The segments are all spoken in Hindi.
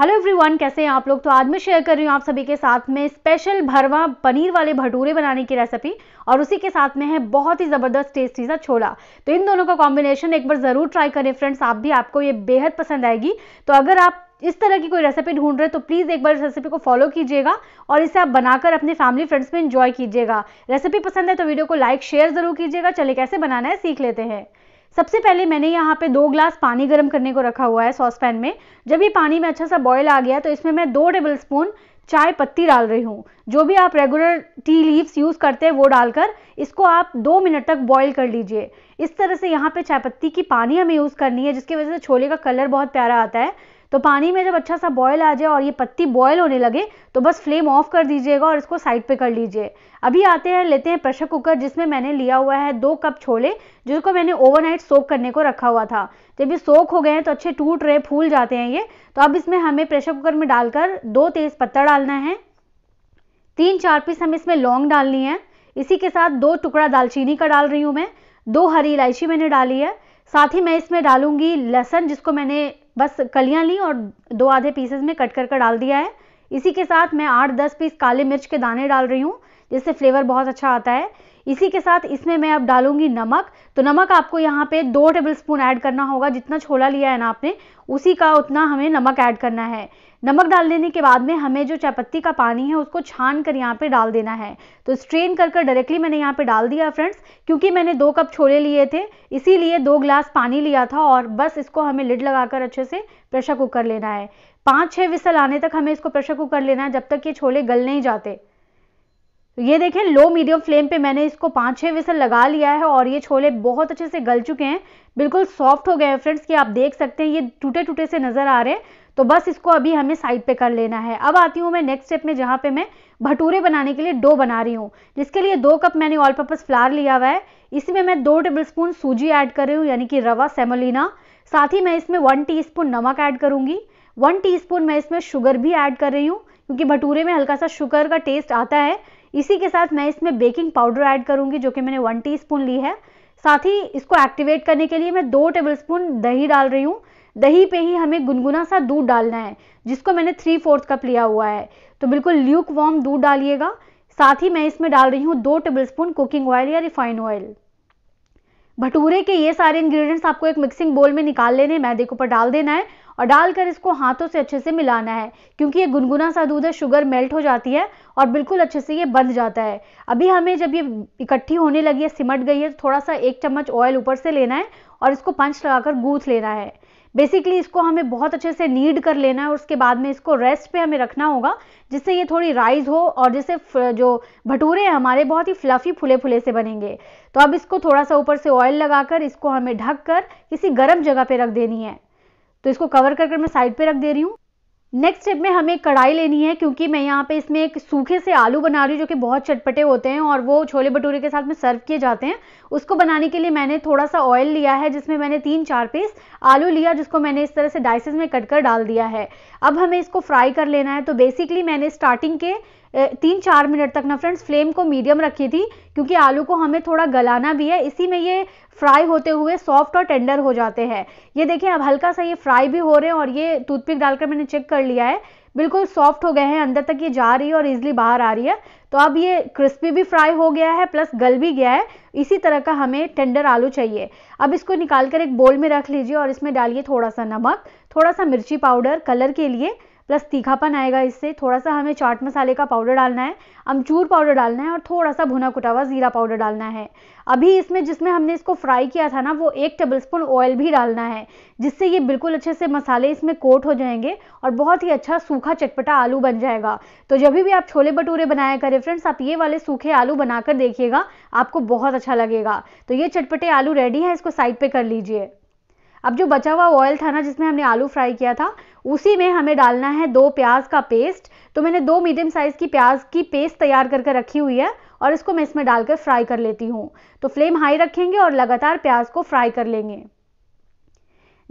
हेलो एवरीवन कैसे हैं आप लोग तो आज मैं शेयर कर रही हूँ आप सभी के साथ में स्पेशल भरवा पनीर वाले भटूरे बनाने की रेसिपी और उसी के साथ में है बहुत ही ज़बरदस्त टेस्टी सा छोला तो इन दोनों का कॉम्बिनेशन एक बार ज़रूर ट्राई करें फ्रेंड्स आप भी आपको ये बेहद पसंद आएगी तो अगर आप इस तरह की कोई रेसिपी ढूंढ रहे तो प्लीज़ एक बार रेसिपी को फॉलो कीजिएगा और इसे आप बनाकर अपने फैमिली फ्रेंड्स में इंजॉय कीजिएगा रेसिपी पसंद है तो वीडियो को लाइक शेयर ज़रूर कीजिएगा चले कैसे बनाना है सीख लेते हैं सबसे पहले मैंने यहाँ पे दो ग्लास पानी गर्म करने को रखा हुआ है सॉस पैन में जब ये पानी में अच्छा सा बॉयल आ गया तो इसमें मैं दो टेबल स्पून चाय पत्ती डाल रही हूँ जो भी आप रेगुलर टी लीव्स यूज़ करते हैं वो डालकर इसको आप दो मिनट तक बॉईल कर लीजिए इस तरह से यहाँ पे चाय पत्ती की पानी हमें यूज़ करनी है जिसकी वजह से छोले का कलर बहुत प्यारा आता है तो पानी में जब अच्छा सा बॉयल आ जाए और ये पत्ती बॉयल होने लगे तो बस फ्लेम ऑफ कर दीजिएगा और इसको साइड पे कर लीजिए अभी आते हैं लेते हैं प्रेशर कुकर जिसमें मैंने लिया हुआ है दो कप छोले जिसको मैंने ओवरनाइट सोक करने को रखा हुआ था जब ये सोक हो गए हैं तो अच्छे टूट रहे फूल जाते हैं ये तो अब इसमें हमें प्रेशर कुकर में डालकर दो तेज़ पत्ता डालना है तीन चार पीस हमें इसमें लौंग डालनी है इसी के साथ दो टुकड़ा दालचीनी का डाल रही हूँ मैं दो हरी इलायची मैंने डाली है साथ ही मैं इसमें डालूंगी लहसन जिसको मैंने बस कलियां ली और दो आधे पीसेस में कट कर कर डाल दिया है इसी के साथ मैं आठ दस पीस काले मिर्च के दाने डाल रही हूँ जिससे फ्लेवर बहुत अच्छा आता है इसी के साथ इसमें मैं अब डालूंगी नमक तो नमक आपको यहाँ पे दो टेबल स्पून ऐड करना होगा जितना छोला लिया है ना आपने उसी का उतना हमें नमक ऐड करना है नमक डाल देने के बाद में हमें जो चायपत्ती का पानी है उसको छान कर यहाँ पे डाल देना है तो स्ट्रेन कर कर डायरेक्टली मैंने यहाँ पे डाल दिया फ्रेंड्स क्योंकि मैंने दो कप छोले लिए थे इसीलिए दो ग्लास पानी लिया था और बस इसको हमें लिड लगाकर अच्छे से प्रेशर कुकर लेना है पाँच छः विसल आने तक हमें इसको प्रेशर कुकर लेना है जब तक ये छोले गल नहीं जाते तो ये देखें लो मीडियम फ्लेम पे मैंने इसको पाँच छः विसल लगा लिया है और ये छोले बहुत अच्छे से गल चुके हैं बिल्कुल सॉफ्ट हो गए हैं फ्रेंड्स कि आप देख सकते हैं ये टूटे टूटे से नज़र आ रहे हैं तो बस इसको अभी हमें साइड पे कर लेना है अब आती हूँ मैं नेक्स्ट स्टेप में जहाँ पे मैं भटूरे बनाने के लिए डो बना रही हूँ जिसके लिए दो कप मैंने ऑल पर्पज़ फ्लार लिया हुआ है इसमें मैं दो टेबल स्पून सूजी ऐड कर रही हूँ यानी कि रवा सेमोलिना साथ ही मैं इसमें वन टी नमक ऐड करूँगी वन टी मैं इसमें शुगर भी ऐड कर रही हूँ क्योंकि भटूरे में हल्का सा शुगर का टेस्ट आता है इसी के साथ मैं इसमें बेकिंग पाउडर ऐड करूंगी जो कि मैंने वन टीस्पून ली है साथ ही इसको एक्टिवेट करने के लिए मैं दो टेबलस्पून दही डाल रही हूँ दही पे ही हमें गुनगुना सा दूध डालना है जिसको मैंने थ्री फोर्थ कप लिया हुआ है तो बिल्कुल ल्यूक वॉर्म दूध डालिएगा साथ ही मैं इसमें डाल रही हूँ दो टेबलस्पून कुकिंग ऑयल या रिफाइन ऑयल भटूरे के ये सारे इंग्रेडिएंट्स आपको एक मिक्सिंग बोल में निकाल लेने मैदे के ऊपर डाल देना है और डालकर इसको हाथों से अच्छे से मिलाना है क्योंकि ये गुनगुना सा दूध है शुगर मेल्ट हो जाती है और बिल्कुल अच्छे से ये बंध जाता है अभी हमें जब ये इकट्ठी होने लगी है सिमट गई है तो थोड़ा सा एक चम्मच ऑयल ऊपर से लेना है और इसको पंच लगाकर गूथ लेना है बेसिकली इसको हमें बहुत अच्छे से नीड कर लेना है और उसके बाद में इसको रेस्ट पे हमें रखना होगा जिससे ये थोड़ी राइज हो और जिससे जो भटूरे हैं हमारे बहुत ही फ्लफी फुले फुले से बनेंगे तो अब इसको थोड़ा सा ऊपर से ऑयल लगाकर इसको हमें ढक कर किसी गर्म जगह पे रख देनी है तो इसको कवर करके मैं साइड पे रख दे रही हूँ नेक्स्ट स्टेप में हमें कढ़ाई लेनी है क्योंकि मैं यहाँ पे इसमें एक सूखे से आलू बना रही हूँ जो कि बहुत चटपटे होते हैं और वो छोले भटूरे के साथ में सर्व किए जाते हैं उसको बनाने के लिए मैंने थोड़ा सा ऑयल लिया है जिसमें मैंने तीन चार पीस आलू लिया जिसको मैंने इस तरह से डाइसेस में कट कर डाल दिया है अब हमें इसको फ्राई कर लेना है तो बेसिकली मैंने स्टार्टिंग के तीन चार मिनट तक ना फ्रेंड्स फ्लेम को मीडियम रखी थी क्योंकि आलू को हमें थोड़ा गलाना भी है इसी में ये फ्राई होते हुए सॉफ्ट और टेंडर हो जाते हैं ये देखिए अब हल्का सा ये फ्राई भी हो रहे हैं और ये टूथपिक डालकर मैंने चेक कर लिया है बिल्कुल सॉफ्ट हो गए हैं अंदर तक ये जा रही है और इजली बाहर आ रही है तो अब ये क्रिस्पी भी फ्राई हो गया है प्लस गल भी गया है इसी तरह का हमें टेंडर आलू चाहिए अब इसको निकाल कर एक बोल में रख लीजिए और इसमें डालिए थोड़ा सा नमक थोड़ा सा मिर्ची पाउडर कलर के लिए प्लस तीखापन आएगा इससे थोड़ा सा हमें चाट मसाले का पाउडर डालना है अमचूर पाउडर डालना है और थोड़ा सा भुना कुटा हुआ ज़ीरा पाउडर डालना है अभी इसमें जिसमें हमने इसको फ्राई किया था ना वो एक टेबल स्पून ऑयल भी डालना है जिससे ये बिल्कुल अच्छे से मसाले इसमें कोट हो जाएंगे और बहुत ही अच्छा सूखा चटपटा आलू बन जाएगा तो जब भी आप छोले भटूरे बनाया करें फ्रेंड्स आप ये वाले सूखे आलू बनाकर देखिएगा आपको बहुत अच्छा लगेगा तो ये चटपटे आलू रेडी है इसको साइड पर कर लीजिए अब जो बचा हुआ ऑयल था ना जिसमें हमने आलू फ्राई किया था उसी में हमें डालना है दो प्याज का पेस्ट तो मैंने दो मीडियम साइज़ की प्याज की पेस्ट तैयार करके रखी हुई है और इसको मैं इसमें डालकर फ्राई कर लेती हूँ तो फ्लेम हाई रखेंगे और लगातार प्याज को फ्राई कर लेंगे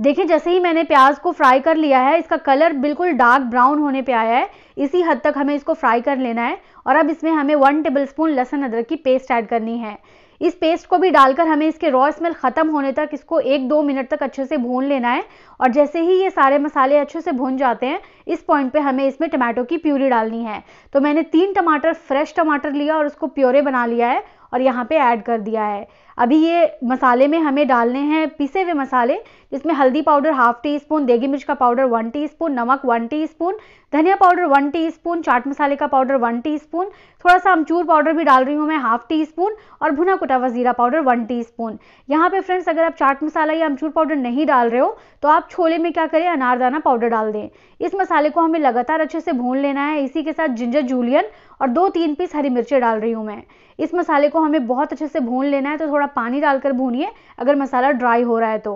देखिए जैसे ही मैंने प्याज को फ्राई कर लिया है इसका कलर बिल्कुल डार्क ब्राउन होने पे आया है इसी हद तक हमें इसको फ्राई कर लेना है और अब इसमें हमें वन टेबल स्पून लहसुन अदरक की पेस्ट ऐड करनी है इस पेस्ट को भी डालकर हमें इसके रॉ स्मेल ख़त्म होने तक इसको एक दो मिनट तक अच्छे से भून लेना है और जैसे ही ये सारे मसाले अच्छे से भून जाते हैं इस पॉइंट पे हमें इसमें टमाटो की प्यूरी डालनी है तो मैंने तीन टमाटर फ्रेश टमाटर लिया और उसको प्योरे बना लिया है और यहाँ पे ऐड कर दिया है अभी ये मसाले में हमें डालने हैं पिसे हुए मसाले जिसमें हल्दी पाउडर हाफ टी स्पून देगी मिर्च का पाउडर वन टी स्पून नमक वन टी स्पून धनिया पाउडर वन टी स्पून चाट मसाले का पाउडर वन टी स्पून थोड़ा सा अमचूर पाउडर भी डाल रही हूँ मैं हाफ टी स्पून और भुना कुटा हुआ जीरा पाउडर वन टी स्पून यहाँ पे फ्रेंड्स अगर आप चाट मसाला या अमचूर पाउडर नहीं डाल रहे हो तो आप छोले में क्या करें अनारदाना पाउडर डाल दें इस मसाले को हमें लगातार अच्छे से भून लेना है इसी के साथ जिंजर जूलियन और दो तीन पीस हरी मिर्ची डाल रही हूँ मैं इस मसाले को हमें बहुत अच्छे से भून लेना है तो थोड़ा पानी डालकर भूनिए अगर मसाला ड्राई हो रहा है तो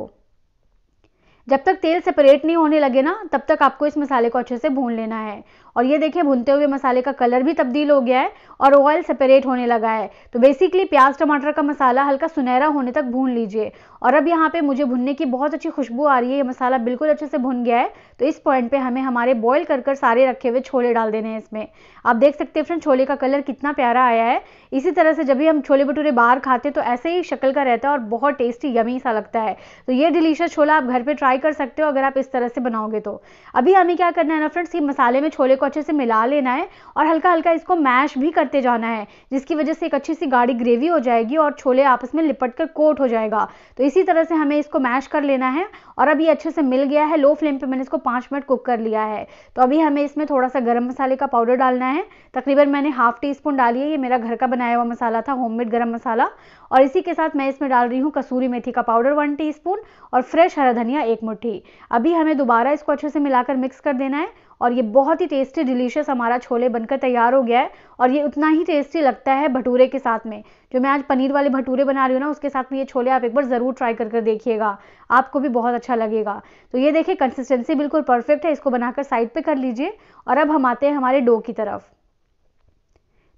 जब तक तेल सेपरेट नहीं होने लगे ना तब तक आपको इस मसाले को अच्छे से भून लेना है और ये देखिए भूनते हुए मसाले का कलर भी तब्दील हो गया है और ऑयल सेपरेट होने लगा है तो बेसिकली प्याज टमाटर का मसाला हल्का सुनहरा होने तक भून लीजिए और अब यहाँ पे मुझे भुनने की बहुत अच्छी खुशबू आ रही है ये मसाला बिल्कुल अच्छे से भुन गया है तो इस पॉइंट पे हमें हमारे बॉयल कर कर सारे रखे हुए छोले डाल देने हैं इसमें आप देख सकते हैं फ्रेंड छोले का कलर कितना प्यारा आया है इसी तरह से जब भी हम छोले भटूरे बाहर खाते हैं तो ऐसे ही शक्ल का रहता है और बहुत टेस्टी यमी सा लगता है तो ये डिलीशियस छोला आप घर पर ट्राई ट्राई कर सकते हो अगर आप इस तरह से बनाओगे तो अभी हमें क्या करना है ना फ्रेंड्स ये मसाले में छोले को अच्छे से मिला लेना है और हल्का हल्का इसको मैश भी करते जाना है जिसकी वजह से एक अच्छी सी गाढ़ी ग्रेवी हो जाएगी और छोले आपस में लिपट कर कोट हो जाएगा तो इसी तरह से हमें इसको मैश कर लेना है और अभी अच्छे से मिल गया है लो फ्लेम पर मैंने इसको पाँच मिनट कुक कर लिया है तो अभी हमें इसमें थोड़ा सा गर्म मसाले का पाउडर डालना है तकरीबन मैंने हाफ टी स्पून डाली है ये मेरा घर का बनाया हुआ मसाला था होम मेड मसाला और इसी के साथ मैं इसमें डाल रही हूँ कसूरी मेथी का पाउडर वन टीस्पून और फ्रेश हरा धनिया एक मुट्ठी अभी हमें दोबारा इसको अच्छे से मिलाकर मिक्स कर देना है और ये बहुत ही टेस्टी डिलीशियस हमारा छोले बनकर तैयार हो गया है और ये उतना ही टेस्टी लगता है भटूरे के साथ में जो मैं आज पनीर वाले भटूरे बना रही हूँ ना उसके साथ में ये छोले आप एक बार ज़रूर ट्राई करके कर देखिएगा आपको भी बहुत अच्छा लगेगा तो ये देखिए कंसिस्टेंसी बिल्कुल परफेक्ट है इसको बनाकर साइड पर कर लीजिए और अब हम आते हैं हमारे डो की तरफ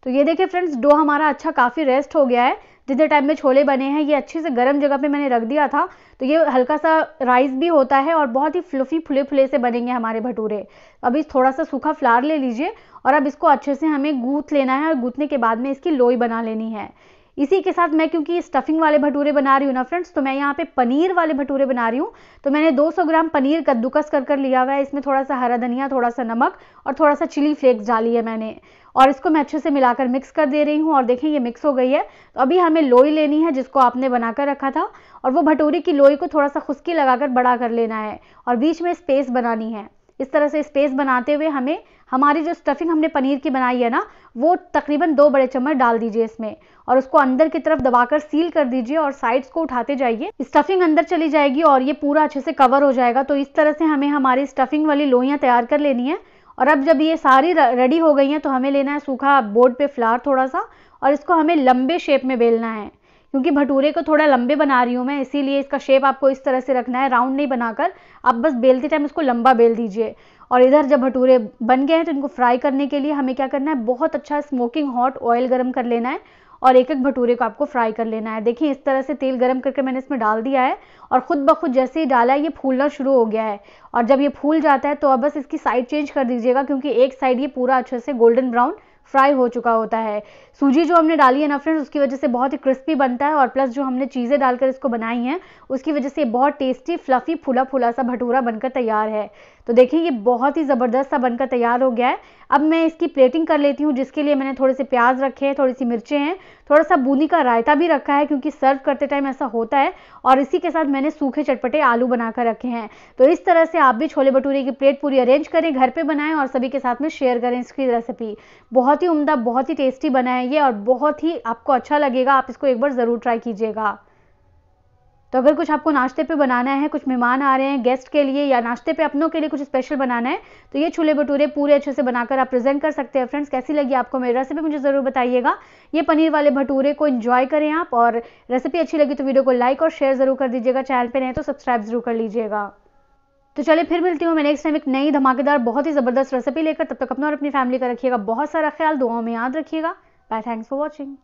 तो ये देखिए फ्रेंड्स डो हमारा अच्छा काफ़ी रेस्ट हो गया है जितने टाइम में छोले बने हैं ये अच्छे से गर्म जगह पे मैंने रख दिया था तो ये हल्का सा राइस भी होता है और बहुत ही फ्लफी फुले फुले से बनेंगे हमारे भटूरे अभी थोड़ा सा सूखा फ्लार ले लीजिए और अब इसको अच्छे से हमें गूथ लेना है और गूथने के बाद में इसकी लोई बना लेनी है इसी के साथ मैं क्योंकि स्टफिंग वाले भटूरे बना रही हूँ ना फ्रेंड्स तो मैं यहाँ पे पनीर वाले भटूरे बना रही हूँ तो मैंने 200 ग्राम पनीर कद्दूकस कर कर लिया हुआ है इसमें थोड़ा सा हरा धनिया थोड़ा सा नमक और थोड़ा सा चिली फ्लेक्स डाली है मैंने और इसको मैं अच्छे से मिलाकर मिक्स कर दे रही हूँ और देखें ये मिक्स हो गई है तो अभी हमें लोई लेनी है जिसको आपने बनाकर रखा था और वो भटूरे की लोई को थोड़ा सा खुश्की लगाकर बड़ा कर लेना है और बीच में स्पेस बनानी है इस तरह से स्पेस बनाते हुए हमें हमारी जो स्टफिंग हमने पनीर की बनाई है ना वो तकरीबन दो बड़े चम्मच डाल दीजिए इसमें और उसको अंदर की तरफ दबाकर सील कर दीजिए और साइड्स को उठाते जाइए स्टफिंग अंदर चली जाएगी और ये पूरा अच्छे से कवर हो जाएगा तो इस तरह से हमें हमारी स्टफिंग वाली लोहियाँ तैयार कर लेनी है और अब जब ये सारी रेडी हो गई हैं तो हमें लेना है सूखा बोर्ड पे फ्लार थोड़ा सा और इसको हमें लंबे शेप में बेलना है क्योंकि भटूरे को थोड़ा लंबे बना रही हूँ मैं इसीलिए इसका शेप आपको इस तरह से रखना है राउंड नहीं बनाकर आप बस बेलते टाइम इसको लंबा बेल दीजिए और इधर जब भटूरे बन गए हैं तो इनको फ्राई करने के लिए हमें क्या करना है बहुत अच्छा स्मोकिंग हॉट ऑयल गर्म कर लेना है और एक एक भटूरे को आपको फ्राई कर लेना है देखिए इस तरह से तेल गर्म करके मैंने इसमें डाल दिया है और ख़ुद ब खुद जैसे ही डाला है ये फूलना शुरू हो गया है और जब ये फूल जाता है तो अब बस इसकी साइड चेंज कर दीजिएगा क्योंकि एक साइड ये पूरा अच्छे से गोल्डन ब्राउन फ्राई हो चुका होता है सूजी जो हमने डाली है ना फ्रेंड्स उसकी वजह से बहुत ही क्रिस्पी बनता है और प्लस जो हमने चीज़ें डालकर इसको बनाई हैं उसकी वजह से बहुत टेस्टी फ्लफ़ी फूला फूला सा भटूरा बनकर तैयार है तो देखिए ये बहुत ही ज़बरदस्त सा बनकर तैयार हो गया है अब मैं इसकी प्लेटिंग कर लेती हूँ जिसके लिए मैंने थोड़े से प्याज रखे हैं थोड़ी सी मिर्चें हैं थोड़ा सा बूंदी का रायता भी रखा है क्योंकि सर्व करते टाइम ऐसा होता है और इसी के साथ मैंने सूखे चटपटे आलू बनाकर रखे हैं तो इस तरह से आप भी छोले भटूरे की प्लेट पूरी अरेंज करें घर पर बनाएं और सभी के साथ में शेयर करें इसकी रेसिपी बहुत ही उमदा बहुत ही टेस्टी बनाए ये और बहुत ही आपको अच्छा लगेगा आप इसको एक बार ज़रूर ट्राई कीजिएगा तो अगर कुछ आपको नाश्ते पे बनाना है कुछ मेहमान आ रहे हैं गेस्ट के लिए या नाश्ते पे अपनों के लिए कुछ स्पेशल बनाना है तो ये छोले भटूरे पूरे अच्छे से बनाकर आप प्रेजेंट कर सकते हैं फ्रेंड्स कैसी लगी आपको मेरी रेसिपी मुझे ज़रूर बताइएगा ये पनीर वाले भटूरे को इन्जॉय करें आप और रेसिपी अच्छी लगी तो वीडियो को लाइक और शेयर ज़रूर कर दीजिएगा चैनल पर नहीं तो सब्सक्राइब जरूर कर लीजिएगा तो चलिए फिर मिलती हूँ मैं नेक्स्ट टाइम एक नई धमाकेदार बहुत ही ज़बरदस्त रेसिपी लेकर तब तक अपना और अपनी फैमिली का रखिएगा बहुत सारा ख्याल दुआओं में याद रखिएगा बाय थैंक्स फॉर वॉचिंग